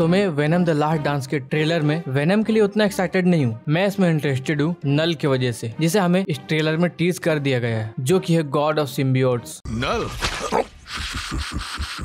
तो मैं Venom the Last Dance के ट्रेलर में वेनम के लिए उतना एक्साइटेड नहीं हूँ मैं इसमें इंटरेस्टेड हूँ नल की वजह से जिसे हमें इस ट्रेलर में टीज कर दिया गया है जो की है गॉड ऑफ सिम्बियोट्स नल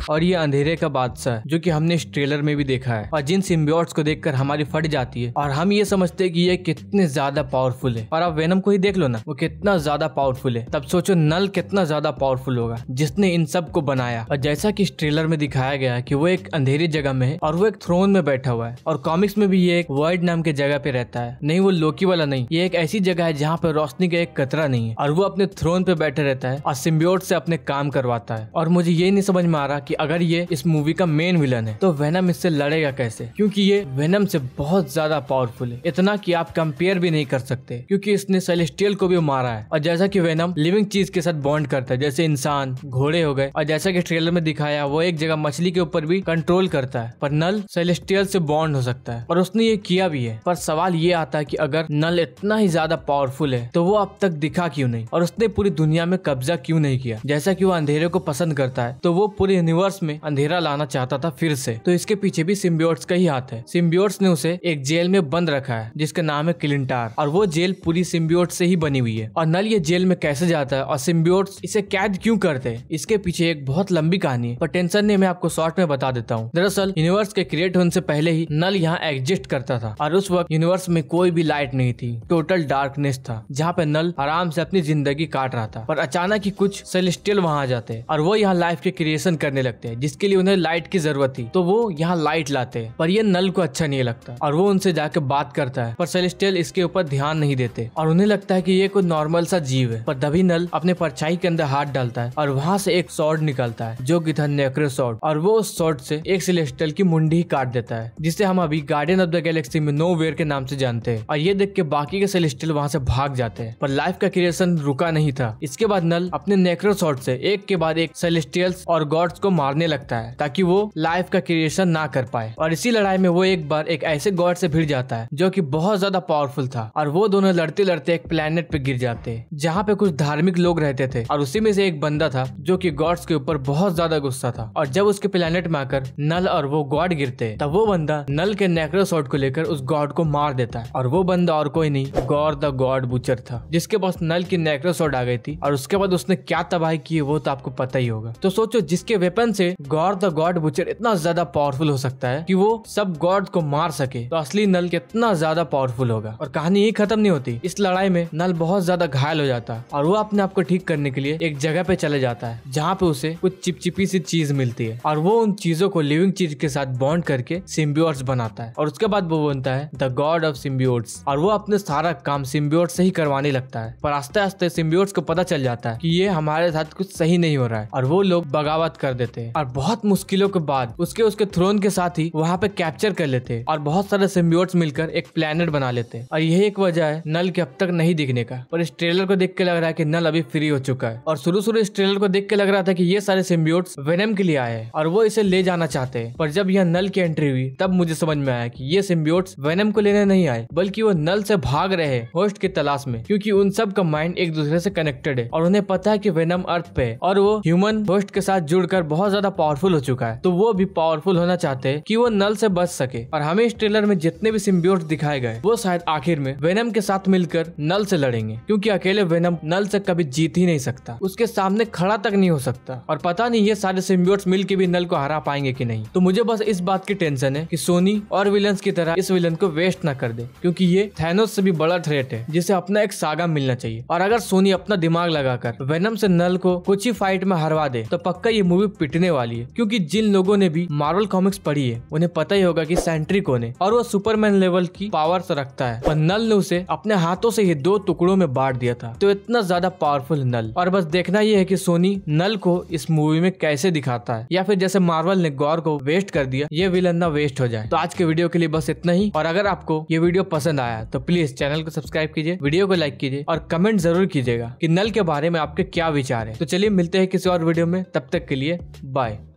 और ये अंधेरे का बादशाह जो की हमने इस ट्रेलर में भी देखा है और जिन सिम्बियोट्स को देखकर हमारी फट जाती है और हम ये समझते है कि ये कितने ज्यादा पावरफुल है और आप वेनम को ही देख लो ना वो कितना ज्यादा पावरफुल है तब सोचो नल कितना ज्यादा पावरफुल होगा जिसने इन सब को बनाया और जैसा की इस ट्रेलर में दिखाया गया है वो एक अंधेरी जगह में है और वो एक थ्रोन में बैठा हुआ है और कॉमिक्स में भी ये एक वर्ड नाम के जगह पे रहता है नहीं वो लोकी वाला नहीं ये एक ऐसी जगह है जहाँ पर रोशनी का एक कतरा नहीं है और वो अपने थ्रोन पे बैठे रहता है और सिम्बियोट से अपने काम करवाता है और मुझे ये नहीं समझ में आ रहा की अगर ये इस मूवी का मेन विलन है तो वेनम इससे लड़ेगा कैसे क्योंकि ये वेनम से बहुत ज्यादा पावरफुल है इतना कि आप कंपेयर भी नहीं कर सकते क्योंकि इसने सेलेस्टियल को भी मारा है और जैसा कि वेनम लिविंग चीज के साथ बॉन्ड करता है जैसे इंसान घोड़े हो गए और जैसा कि ट्रेलर में दिखाया वो एक जगह मछली के ऊपर भी कंट्रोल करता है पर नल सेलेस्टियल से बॉन्ड हो सकता है और उसने ये किया भी है पर सवाल ये आता है की अगर नल इतना ही ज्यादा पावरफुल है तो वो अब तक दिखा क्यों नहीं और उसने पूरी दुनिया में कब्जा क्यों नहीं किया जैसा की वो अंधेरे को पसंद करता है तो वो पूरे यूनिवर्स यूनिवर्स में अंधेरा लाना चाहता था फिर से तो इसके पीछे भी सिम्बियोट्स का ही हाथ है सिम्बियोट्स ने उसे एक जेल में बंद रखा है जिसका नाम है क्लिंटार और वो जेल पूरी सिम्बियोट से ही बनी हुई है और नल ये जेल में कैसे जाता है और सिम्बियोट्स इसे कैद क्यूँ करते है इसके पीछे एक बहुत लंबी कहानी है पर टेंशन ने मैं आपको शॉर्ट में बता देता हूँ दरअसल यूनिवर्स के क्रिएट होने से पहले ही नल यहाँ एग्जिस्ट करता था और उस वक्त यूनिवर्स में कोई भी लाइट नहीं थी टोटल डार्कनेस था जहाँ पे नल आराम से अपनी जिंदगी काट रहा था पर अचानक ही कुछ सेलेस्टियल वहाँ आ जाते और वो यहाँ लाइफ के क्रिएशन करने लगते सकते हैं जिसके लिए उन्हें लाइट की जरूरत थी तो वो यहाँ लाइट लाते हैं पर ये नल को अच्छा नहीं लगता और वो उनसे जाके बात करता है पर सेलेस्टियल इसके ऊपर ध्यान नहीं देते और उन्हें लगता है की ये कोई नॉर्मल सा जीव है पर तभी नल अपने परछाई के अंदर हाथ डालता है और वहाँ से एक शॉर्ट निकलता है जो की था शॉर्ट और वो उस शॉर्ट से एक सेलेस्टियल की मुंडी ही काट देता है जिसे हम अभी गार्डियन ऑफ द गैलेक्सी में नो के नाम से जानते हैं और ये देख के बाकी के सेलेस्टियल वहाँ से भाग जाते हैं पर लाइफ का क्रिएशन रुका नहीं था इसके बाद नल अपने नेक्रो शॉर्ट से एक के बाद एक सेलेस्टियल्स और गॉड्स को मार मारने लगता है ताकि वो लाइफ का क्रिएशन ना कर पाए और इसी लड़ाई में वो एक बार एक ऐसे गॉड से भिड़ जाता है जो की बहुत ज्यादा पावरफुल था और वो दोनों लड़ते लड़ते एक प्लेनेट पे गिर जाते जहाँ पे कुछ धार्मिक लोग रहते थे और उसी में से एक बंदा था जो की गॉड्स के ऊपर बहुत ज्यादा गुस्सा था और जब उसके प्लेनेट में आकर नल और वो गॉड गिरते तब वो बंदा नल के नेक्रोसॉट को लेकर उस गॉड को मार देता है और वो बंदा और कोई नहीं गौर द गॉड बुचर था जिसके पास नल की नेक्रोसॉट आ गई थी और उसके बाद उसने क्या तबाही की वो तो आपको पता ही होगा तो सोचो जिसके वेपन से गॉड द गॉड बुचर इतना ज्यादा पावरफुल हो सकता है कि वो सब गॉड को मार सके तो असली नल कितना ज्यादा पावरफुल होगा और कहानी यही खत्म नहीं होती इस लड़ाई में नल बहुत ज्यादा घायल हो जाता है और वो अपने आप को ठीक करने के लिए एक जगह पे चले जाता है जहाँ पे उसे कुछ चिपचिपी सी चीज मिलती है और वो उन चीजों को लिविंग चीज के साथ बॉन्ड करके सिम्बियोर्स बनाता है और उसके बाद वो बनता है द गॉड ऑफ सिम्बियोर्स और वो अपने सारा काम सिम्बियोर्स से ही करवाने लगता है पर आस्ते आस्ते सिम्बियोर्स को पता चल जाता है कि ये हमारे साथ कुछ सही नहीं हो रहा है और वो लोग बगावत कर देते हैं हैं और बहुत मुश्किलों के बाद उसके उसके थ्रोन के साथ ही वहाँ पे कैप्चर कर लेते और बहुत सारे सिम्बियोट्स मिलकर एक प्लेनेट बना लेते और यही एक वजह है नल के अब तक नहीं दिखने का और इस ट्रेलर को देख के लग रहा है की नल अभी फ्री हो चुका है और शुरू शुरू इस ट्रेलर को देख के लग रहा था की ये सारे सिम्बियोट्स वेनम के लिए आए और वो इसे ले जाना चाहते है पर जब यह नल की एंट्री हुई तब मुझे समझ में आया की ये सिम्बियोट्स वेनम को लेने नहीं आए बल्कि वो नल से भाग रहे होस्ट की तलाश में क्योंकि उन सब का माइंड एक दूसरे से कनेक्टेड है और उन्हें पता है कि वेनम अर्थ पे और वो ह्यूमन होस्ट के साथ जुड़कर बहुत ज्यादा पावरफुल हो चुका है तो वो भी पावरफुल होना चाहते है की वो नल से बच सके और हमें इस ट्रेलर में जितने भी सिम्बियोट दिखाए गए वो शायद आखिर में वेनम के साथ मिलकर नल से लड़ेंगे क्योंकि अकेले वेनम नल से कभी जीत ही नहीं सकता उसके सामने खड़ा तक नहीं हो सकता और पता नहीं ये सारे सिम्बियोट्स मिल भी नल को हरा पाएंगे की नहीं तो मुझे बस इस बात की टेंशन है की सोनी और विलन की तरह इस विलन को वेस्ट न कर दे क्यूँकी ये थैनोस से भी बड़ा थ्रेट है जिसे अपना एक सागा मिलना चाहिए और अगर सोनी अपना दिमाग लगाकर वेनम से नल को कुछ ही फाइट में हरवा दे तो पक्का ये मूवी पिट पिटने वाली है क्योंकि जिन लोगों ने भी मार्वल कॉमिक्स पढ़ी है उन्हें पता ही होगा कि सेंट्री कौन है और वो सुपरमैन लेवल की पावर से रखता है पर नल ने उसे अपने हाथों से ही दो टुकड़ों में बांट दिया था तो इतना ज्यादा पावरफुल नल और बस देखना यह है की सोनी नल को इस मूवी में कैसे दिखाता है या फिर जैसे मार्वल ने गौर को वेस्ट कर दिया ये विलन ना वेस्ट हो जाए तो आज के वीडियो के लिए बस इतना ही और अगर आपको ये वीडियो पसंद आया तो प्लीज चैनल को सब्सक्राइब कीजिए वीडियो को लाइक कीजिए और कमेंट जरूर कीजिएगा कि नल के बारे में आपके क्या विचार है तो चलिए मिलते हैं किसी और वीडियो में तब तक के लिए Bye.